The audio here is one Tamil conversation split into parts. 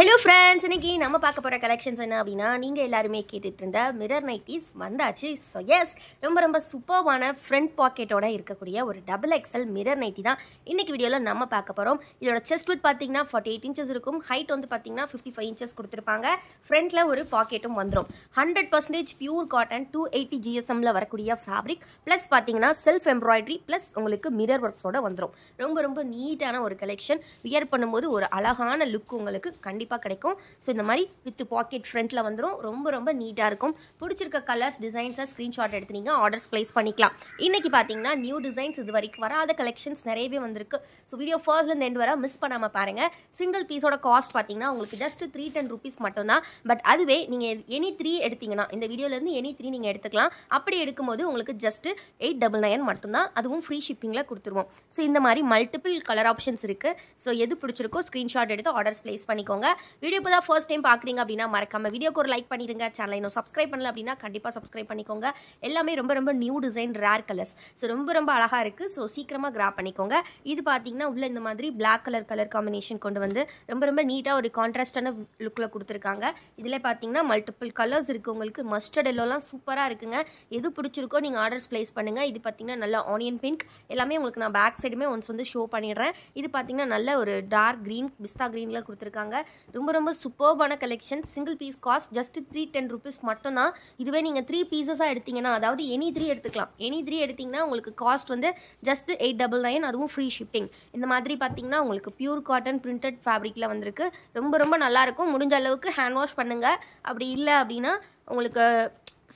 ஹலோ ஃப்ரெண்ட்ஸ் இன்னைக்கு நம்ம பார்க்க போகிற கலெக்ஷன்ஸ் என்ன அப்படின்னா நீங்கள் எல்லாருமே கேட்டுட்டு இருந்த மிரர் நைட்டிஸ் வந்தாச்சு ஸோ எஸ் ரொம்ப ரொம்ப சூப்பர்வான ஃப்ரண்ட் பாக்கெட்டோட இருக்கக்கூடிய ஒரு டபுள் எக்ஸல் மிரர் நைட்டி தான் இன்றைக்கி வீடியோவில் நம்ம பார்க்க போகிறோம் இதோட செஸ்ட் வித் பார்த்தீங்கன்னா ஃபார்ட்டி எயிட் இன்ச்சஸ் இருக்கும் ஹைட் வந்து பார்த்தீங்கன்னா ஃபிஃப்டி ஃபைவ் இன்ச்சஸ் கொடுத்துருப்பாங்க ஃப்ரண்ட்டில் ஒரு பாக்கெட்டும் வந்துடும் hundred percentage pure cotton two eighty ஜிஎஸ்எம்மில் வரக்கூடிய ஃபேப்ரிக் ப்ளஸ் பார்த்தீங்கன்னா செல்ஃப் எம்ப்ராய்டரி ப்ளஸ் உங்களுக்கு மிரர் ஒர்க்ஸோட வந்துடும் ரொம்ப ரொம்ப நீட்டான ஒரு கலெக்ஷன் வியர் பண்ணும்போது ஒரு அழகான லுக் உங்களுக்கு கண்டிப்பாக கண்டிப்பாக கிடைக்கும் ஸோ இந்த மாதிரி வித் பாக்கெட் ஃப்ரண்ட்ல வந்துடும் ரொம்ப ரொம்ப நீட்டாக இருக்கும் பிடிச்சிருக்க கலர்ஸ் டிசைன்ஸாக ஸ்க்ரீன்ஷாட் எடுத்து நீங்கள் ஆர்டர்ஸ் ப்ளேஸ் பண்ணிக்கலாம் இன்றைக்கி பார்த்தீங்கன்னா நியூ டிசைன்ஸ் இது வரைக்கும் வராத கலெக்ஷன்ஸ் நிறையவே வந்திருக்கு ஸோ வீடியோ ஃபர்ஸ்ட்லேருந்து எண்ட் வர மிஸ் பண்ணாமல் பாருங்கள் சிங்கிள் பீஸோட காஸ்ட் பார்த்தீங்கன்னா உங்களுக்கு ஜஸ்ட் த்ரீ டென் ருபீஸ் மட்டும்தான் பட் அதுவே நீங்கள் எனி த்ரீ எடுத்தீங்கன்னா இந்த வீடியோலேருந்து எனி த்ரீ நீங்கள் எடுத்துக்கலாம் அப்படி எடுக்கும்போது உங்களுக்கு ஜஸ்ட் எயிட் டபுள் நைன் மட்டும்தான் அதுவும் ஃப்ரீ ஷிப்பிங்கில் கொடுத்துருவோம் ஸோ இந்த மாதிரி மல்டிபிள் கலர் ஆப்ஷன்ஸ் இருக்குது ஸோ எது பிடிச்சிருக்கோ ஸ்க்ரீன்ஷாட் எடுத்து ஆர்டர்ஸ் ப்ளேஸ் பண்ணிக்கோங்க வீடியோ இப்போ தான் ஃபர்ஸ்ட் டைம் பார்க்குறீங்க அப்படின்னா மறக்காம வீடியோக்கு ஒரு லைக் பண்ணிடுங்க சேனல் இன்னும் சப்ஸ்கிரைப் பண்ணல அப்படின்னா கண்டிப்பாக சப்ஸ்கிரைப் பண்ணிக்கோங்க எல்லாமே ரொம்ப ரொம்ப new design rare colours so ரொம்ப ரொம்ப அழகாக இருக்குது ஸோ சீக்கிரமாக கிராப் பண்ணிக்கோங்க இது பார்த்தீங்கன்னா உள்ளே இந்த மாதிரி பிளாக் கலர் கலர் காம்பினேஷன் கொண்டு வந்து ரொம்ப ரொம்ப நீட்டாக ஒரு கான்ட்ராஸ்டான லுக்கில் கொடுத்துருக்காங்க இதில் பார்த்தீங்கன்னா மல்டிபிள் கலர்ஸ் இருக்குது உங்களுக்கு மஸ்டர்ட் எல்லோலாம் சூப்பராக இருக்குங்க எது பிடிச்சிருக்கோ நீங்கள் ஆர்டர்ஸ் ப்ளேஸ் பண்ணுங்கள் இது பார்த்தீங்கன்னா நல்ல ஆனியன் பிங்க் எல்லாமே உங்களுக்கு நான் பேக் சைடுமே ஒன்ஸ் வந்து ஷோ பண்ணிடுறேன் இது பார்த்தீங்கன்னா நல்ல ஒரு டார்க் க்ரீன் பிஸ்தா க்ரீனில் கொடுத்துருக்காங்க ரொம்ப ரொம்ப சூப்பர்பான collection single piece cost just three ten rupees மட்டும்தான் இதுவே நீங்கள் த்ரீ பீசஸாக எடுத்திங்கன்னா அதாவது எனி த்ரீ எடுத்துக்கலாம் எனி த்ரீ எடுத்திங்கன்னா உங்களுக்கு காஸ்ட் வந்து ஜஸ்ட் எயிட் டபுள் நைன் அதுவும் ஃப்ரீ ஷிப்பிங் இந்த மாதிரி பார்த்தீங்கன்னா உங்களுக்கு பியூர் காட்டன் பிரிண்டட் ஃபேப்ரிக்கில் வந்திருக்கு ரொம்ப ரொம்ப நல்லாயிருக்கும் முடிஞ்ச அளவுக்கு ஹேண்ட் வாஷ் பண்ணுங்கள் அப்படி இல்லை அப்படின்னா உங்களுக்கு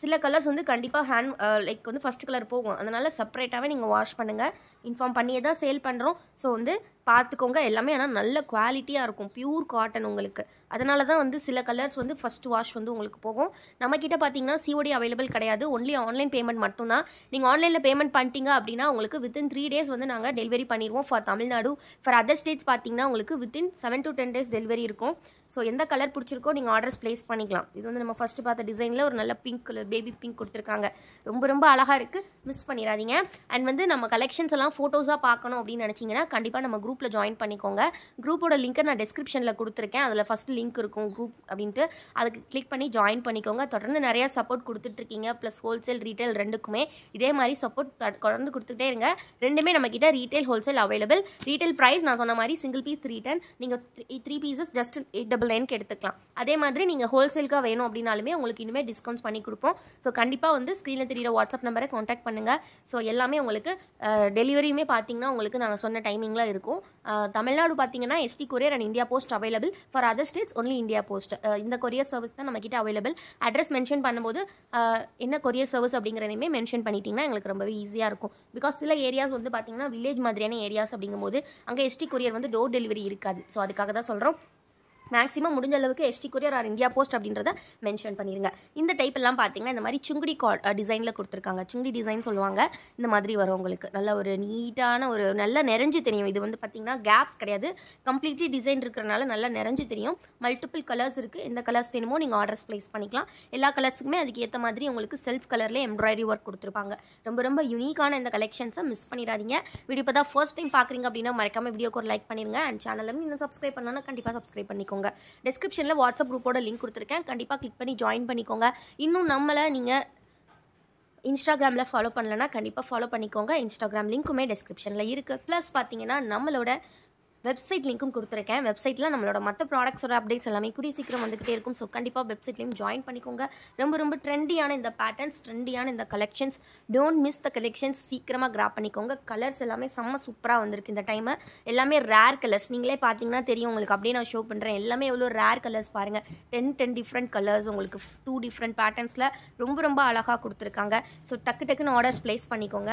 சில கலர்ஸ் வந்து கண்டிப்பாக ஹேண்ட் லைக் வந்து ஃபஸ்ட் கலர் போகும் அதனால் செப்பரேட்டாகவே நீங்கள் வாஷ் பண்ணுங்கள் இன்ஃபார்ம் பண்ணியே தான் சேல் பண்ணுறோம் ஸோ வந்து பார்த்துக்கோங்க எல்லாமே ஆனால் நல்ல குவாலிட்டியாக இருக்கும் பியூர் காட்டன் உங்களுக்கு அதனால தான் வந்து சில கலர்ஸ் வந்து ஃபஸ்ட் வாஷ் வந்து உங்களுக்கு போகும் நம்மக்கிட்ட பார்த்தீங்கன்னா சிஓடி அவைலபிள் கிடையாது ஒன்லி ஆன்லைன் பேமெண்ட் மட்டும்தான் நீங்கள் ஆன்லைனில் பேமெண்ட் பண்ணிட்டீங்க அப்படின்னா உங்களுக்கு வித்தின் த்ரீ டேஸ் வந்து நாங்கள் டெலிவரி பண்ணிடுவோம் for Tamil Nadu for other states பார்த்தீங்கன்னா உங்களுக்கு within seven to ten days delivery இருக்கும் ஸோ எந்த கலர் பிடிச்சிருக்கோ நீங்கள் ஆர்டர்ஸ் ப்ளேஸ் பண்ணிக்கலாம் இது வந்து நம்ம ஃபஸ்ட்டு பார்த்த டிசைனில் ஒரு நல்ல பிங்க் கலர் பேபி பிங்க் கொடுத்துருக்காங்க ரொம்ப ரொம்ப அழகாக இருக்குது மிஸ் பண்ணிடாதீங்க அண்ட் வந்து நம்ம கலெக்ஷன்ஸ் எல்லாம் ஃபோட்டோஸாக பார்க்கணும் அப்படின்னு நினச்சிங்கன்னா கண்டிப்பாக நம்ம குரூப்பில் ஜாயின் பண்ணிக்கோங்க குரூப்போட லிங்க்கை நான் டிஸ்கிரிப்ஷனில் கொடுத்துருக்கேன் அதில் ஃபஸ்ட் லிங்க் இருக்கும் குரூப் அப்படின்ட்டு அதுக்கு கிளிக் பண்ணி ஜாயின் பண்ணிக்கோங்க தொடர்ந்து நிறையா சப்போர்ட் கொடுத்துட்ருக்கீங்க ப்ளஸ் ஹோல்சேல் ரீட்டைல் ரெண்டுக்குமே இதே மாதிரி சப்போர்ட் தொடர்ந்து கொடுத்துட்டே இருங்க ரெண்டுமே நம்மக்கிட்ட retail wholesale available retail price நான் சொன்ன மாதிரி சிங்கிள் பீஸ் த்ரீ டென் நீங்கள் three pieces just eight double நைன்க்கு எடுத்துக்கலாம் அதே மாதிரி நீங்கள் ஹோல்சேலுக்காக வேணும் அப்படின்னாலுமே உங்களுக்கு இனிமேல் டிஸ்கவுண்ட்ஸ் பண்ணி கொடுப்போம் இருக்கும் ஸோ கண்டிப்பாக வந்து ஸ்க்ரீனில் தெரியிற வாட்ஸ்அப் நம்பரை காண்டாக்ட் பண்ணுங்கள் ஸோ எல்லாமே உங்களுக்கு டெலிவரியுமே பார்த்தீங்கன்னா உங்களுக்கு நாங்கள் சொன்ன டைமிங்கில் இருக்கும் தமிழ்நாடு பார்த்தீங்கன்னா ST courier and India post available for other states only India post இந்த கொரியர் சர்வீஸ் தான் நம்மக்கிட்ட அவைலபிள் அட்ரஸ் மென்ஷன் பண்ணும்போது என்ன கொரியர் சர்வீஸ் அப்படிங்கிறதையுமே மென்ஷன் பண்ணிட்டீங்கன்னா எங்களுக்கு ரொம்பவே ஈஸியாக இருக்கும் பிகாஸ் சில ஏரியாஸ் வந்து பார்த்தீங்கன்னா வில்லேஜ் மாதிரியான ஏரியாஸ் அப்படிங்கும்போது அங்கே எஸ்டி கொரியர் வந்து டோர் டெலிவரி இருக்காது ஸோ அதுக்காக தான் சொல்கிறோம் மேக்ஸிமம் முடிஞ்ச அளவுக்கு ST courier or India post அப்படின்றத மென்ஷன் பண்ணிடுங்க இந்த டைப் எல்லாம் பார்த்தீங்கன்னா இந்த மாதிரி சுங்குடி கா டிசைனில் கொடுத்துருக்காங்க சுங்குடி டிசைன் சொல்லுவாங்க இந்த மாதிரி வரும் உங்களுக்கு நல்ல ஒரு நீட்டான ஒரு நல்லா நிறைஞ்சு தெரியும் இது வந்து பார்த்திங்கன்னா கேப்ஸ் கிடையாது கம்ப்ளீட்லி டிசைன் இருக்கிறனால நல்லா நிறைஞ்சு தெரியும் மல்டிபிள் கலர்ஸ் இருக்குது எந்த கலர்ஸ் வேணுமோ நீங்கள் ஆர்டர்ஸ் ப்ளேஸ் பண்ணிக்கலாம் எல்லா கலர்ஸுக்குமே அதுக்கு ஏற்ற மாதிரி உங்களுக்கு செல்ஃப் கலரில் எம்ப்ராய்டரி ஒர்க் கொடுத்துருப்பாங்க ரொம்ப ரொம்ப யூனிக்கான இந்த கலெக்ஷன்ஸை மிஸ் பண்ணிடாதீங்க வீடியோ இப்போ தான் ஃபர்ஸ்ட் டைம் பார்க்குறீங்க அப்படின்னா மறக்காமல் வீடியோக்கு ஒரு லைக் பண்ணிடுங்க அண்ட் சேனலும் இன்னும் சப்ஸ்கிரைப் பண்ணலன்னா கண்டிப்பாக சப்ஸ்கிரைப் பண்ணிக்கோங்க பண்ணிக்கோங்க டிஸ்கிரிப்ஷனில் வாட்ஸ்அப் குரூப்போட லிங்க் கொடுத்துருக்கேன் கண்டிப்பாக கிளிக் பண்ணி ஜாயின் பண்ணிக்கோங்க இன்னும் நம்மளை நீங்கள் இன்ஸ்டாகிராமில் ஃபாலோ பண்ணலன்னா கண்டிப்பாக ஃபாலோ பண்ணிக்கோங்க இன்ஸ்டாகிராம் லிங்க்குமே டிஸ்கிரிப்ஷனில் இருக்குது ப்ளஸ் பார்த்தீங்கன்னா நம்மளோட வெப்சைட் லிங்க்கும் கொடுத்துருக்கேன் வெப்சைட்டில் நம்மளோட மற்ற ப்ராடக்ட்ஸோட அப்டேட்ஸ் எல்லாமே கூடிய சீக்கிரம் வந்துகிட்டே இருக்கும் ஸோ கண்டிப்பாக வெப்சைட்லையும் ஜாயின் பண்ணிக்கோங்க ரொம்ப ரொம்ப ட்ரெண்டியான இந்த பேட்டர்ன்ஸ் ட்ரெண்டியான இந்த collections don't miss the collections சீக்கிரமாக கிராப் பண்ணிக்கோங்க கலர்ஸ் எல்லாமே செம்ம சூப்பராக வந்திருக்கு இந்த டைமு எல்லாமே ரேர் கலர்ஸ் நீங்களே பார்த்தீங்கன்னா தெரியும் உங்களுக்கு அப்படியே நான் ஷோ பண்ணுறேன் எல்லாமே எவ்வளோ ரேர் கலர்ஸ் பாருங்கள் டென் டென் டிஃப்ரெண்ட் கலர்ஸ் உங்களுக்கு டூ டிஃப்ரெண்ட் பேட்டர்ன்ஸில் ரொம்ப ரொம்ப அழகாக கொடுத்துருக்காங்க ஸோ டக்கு டக்குன்னு ஆர்டர்ஸ் ப்ளேஸ் பண்ணிக்கோங்க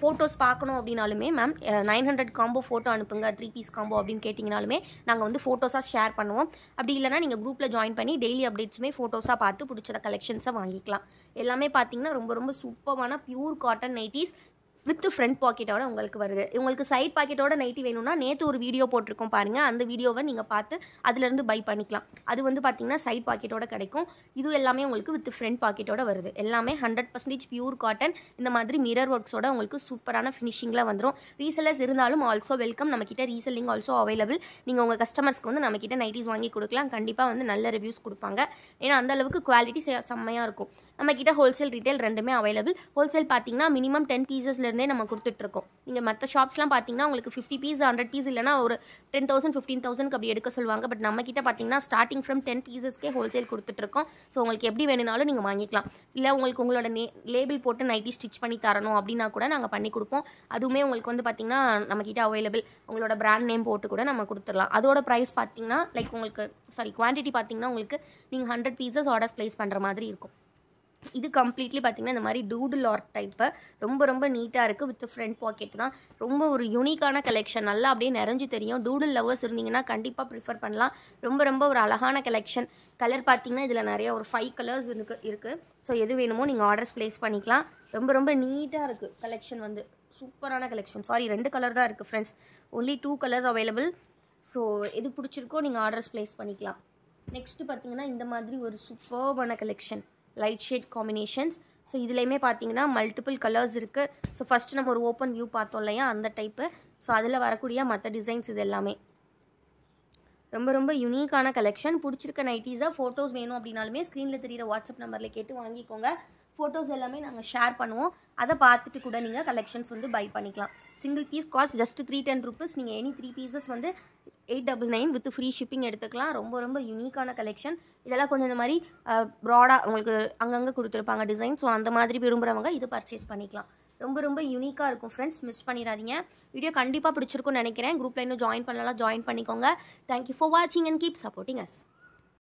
ஃபோட்டோஸ் பார்க்கணும் அப்படின்னாலுமே ma'am nine hundred combo photo அனுப்புங்க த்ரீ பீஸ் காம்போ அப்படின்னு கேட்டிங்கனாலுமே நாங்கள் வந்து ஃபோட்டோஸாக ஷேர் பண்ணுவோம் அப்படி இல்லைன்னா நீங்கள் குரூப்பில் ஜாயின் பண்ணி டெய்லி அப்டேட்ஸுமே ஃபோட்டோஸாக பார்த்து பிடிச்சத கலெக்ஷன்ஸை வாங்கிக்கலாம் எல்லாமே பார்த்தீங்கன்னா ரொம்ப ரொம்ப சூப்பரான pure cotton nighties with front பாக்கெட்டோட உங்களுக்கு வருது உங்களுக்கு சைட் பாக்கெட்டோட நைட்டி வேணும்னா நேற்று ஒரு வீடியோ போட்டிருக்கோம் பாருங்கள் அந்த வீடியோவை நீங்கள் பார்த்து அதுலேருந்து பை பண்ணிக்கலாம் அது வந்து பார்த்தீங்கன்னா சைட் பாக்கெட்டோட கிடைக்கும் இது எல்லாமே உங்களுக்கு வித் ஃப்ரண்ட் பாக்கெட்டோட வருது எல்லாமே ஹண்ட்ரட் பர்சன்டேஜ் பியூர் காட்டன் இந்த மாதிரி மிரர் ஒர்க்ஸோட உங்களுக்கு சூப்பரான ஃபினிஷிங்கில் வந்துடும் ரீசெல்லர்ஸ் இருந்தாலும் ஆல்சோ வெல்கம் நம்மக்கிட்ட ரீசெல்லிங் ஆல்சோ அவைலபிள் நீங்கள் உங்கள் கஸ்டமர்ஸ்க்கு வந்து நம்மக்கிட்ட நைட்டிஸ் வாங்கி கொடுக்கலாம் கண்டிப்பாக வந்து நல்ல ரிவ்யூஸ் கொடுப்பாங்க ஏன்னா அந்த அளவுக்கு குவாலிட்டி செம்மையாக இருக்கும் நம்மக்கிட்ட ஹோல்சேல் ரீட்டைல் ரெண்டுமே அவைலபிள் ஹோல்சேல் பார்த்தீங்கன்னா மினிமம் டென் பீசஸ்லேருந்து இருந்தே நம்ம கொடுத்துட்ருக்கோம் நீங்கள் மற்ற ஷாப்ஸ்லாம் பார்த்தீங்கன்னா உங்களுக்கு ஃபிஃப்டி பீஸ் ஹண்ட்ரட் பீஸ் இல்லைனா ஒரு டென் தௌசண்ட் ஃபிஃப்டீன் தௌசண்ட்க்கு அப்படி எடுக்க சொல்லுவாங்க பட் நம்மக்கிட்ட பார்த்தீங்கன்னா ஸ்டார்டிங் ஃப்ரம் டென் பீசஸ்க்கே ஹோல்சேல் கொடுத்துட்ருக்கோம் ஸோ உங்களுக்கு எப்படி வேணுனாலும் நீங்கள் வாங்கிக்கலாம் இல்லை உங்களுக்கு உங்களோட நே லேபிள் போட்டு நைட்டி ஸ்டிச் பண்ணி தரணும் அப்படின்னா கூட நாங்கள் பண்ணி கொடுப்போம் அதுவுமே உங்களுக்கு வந்து பார்த்திங்கன்னா நம்மக்கிட்ட அவைலபிள் உங்களோட பிராண்ட் நேம் போட்டு கூட நம்ம கொடுத்துடலாம் அதோட ப்ரைஸ் பார்த்தீங்கன்னா லைக் உங்களுக்கு சாரி குவான்டிட்டி பார்த்தீங்கன்னா உங்களுக்கு நீங்கள் ஹண்ட்ரட் பீசஸ் ஆர்டர்ஸ் ப்ளேஸ் பண்ணுற மாதிரி இருக்கும் இது கம்ப்ளீட்லி பார்த்திங்கன்னா இந்த மாதிரி டூடு லார்ட் டைப்பு ரொம்ப ரொம்ப நீட்டாக இருக்குது வித் ஃப்ரண்ட் பாக்கெட் தான் ரொம்ப ஒரு யூனிக்கான கலெக்ஷன் நல்லா அப்படியே நிறைஞ்சு தெரியும் டூடு லவ்வர்ஸ் இருந்தீங்கன்னா கண்டிப்பாக ப்ரிஃபர் பண்ணலாம் ரொம்ப ரொம்ப ஒரு அழகான கலெக்ஷன் கலர் பார்த்திங்கன்னா இதில் நிறைய ஒரு ஃபைவ் கலர்ஸ் இருக்கு இருக்குது ஸோ எது வேணுமோ நீங்கள் ஆர்டர்ஸ் ப்ளேஸ் பண்ணிக்கலாம் ரொம்ப ரொம்ப நீட்டாக இருக்குது கலெக்ஷன் வந்து சூப்பரான கலெக்ஷன் சாரி ரெண்டு கலர் தான் இருக்குது friends only two colours available so எது பிடிச்சிருக்கோ நீங்கள் ஆர்டர்ஸ் ப்ளேஸ் பண்ணிக்கலாம் நெக்ஸ்ட்டு பார்த்திங்கன்னா இந்த மாதிரி ஒரு சூப்பர்பான collection light shade combinations so இதுலேயுமே பார்த்தீங்கன்னா மல்டிபிள் கலர்ஸ் இருக்குது ஸோ ஃபஸ்ட்டு நம்ம ஒரு ஓப்பன் வியூ பார்த்தோம் இல்லையா அந்த டைப்பு ஸோ அதில் வரக்கூடிய மற்ற டிசைன்ஸ் இது எல்லாமே ரொம்ப ரொம்ப யூனிக்கான கலெக்ஷன் பிடிச்சிருக்க நைட்டிஸாக ஃபோட்டோஸ் வேணும் அப்படின்னாலுமே ஸ்க்ரீனில் தெரிகிற வாட்ஸ்அப் நம்பரில் கேட்டு வாங்கிக்கோங்க ஃபோட்டோஸ் எல்லாமே நாங்கள் ஷேர் பண்ணுவோம் அதை பார்த்துட்டு கூட நீங்கள் கலெக்ஷன்ஸ் வந்து பை பண்ணிக்கலாம் single piece cost just three ten rupees நீங்கள் எனி த்ரீ பீசஸ் வந்து eight double nine with free shipping எடுத்துக்கலாம் ரொம்ப ரொம்ப யூனிக்கான கலெக்ஷன் இதெல்லாம் கொஞ்சம் இந்த மாதிரி ப்ராடாக உங்களுக்கு அங்கங்கே கொடுத்துருப்பாங்க டிசைன் ஸோ அந்த மாதிரி விரும்புகிறவங்க இது பர்ச்சேஸ் பண்ணிக்கலாம் ரொம்ப ரொம்ப யூனிக்காக இருக்கும் ஃப்ரெண்ட்ஸ் மிஸ் பண்ணிடாதீங்க வீடியோ கண்டிப்பாக பிடிச்சிருக்கும்னு நினைக்கிறேன் குரூப்பில் இன்னும் ஜாயின் பண்ணலாம் ஜாயின் பண்ணிக்கோங்க தேங்க்யூ ஃபார் வாட்சிங் அண்ட் கீப் சப்போர்ட்டிங் அஸ்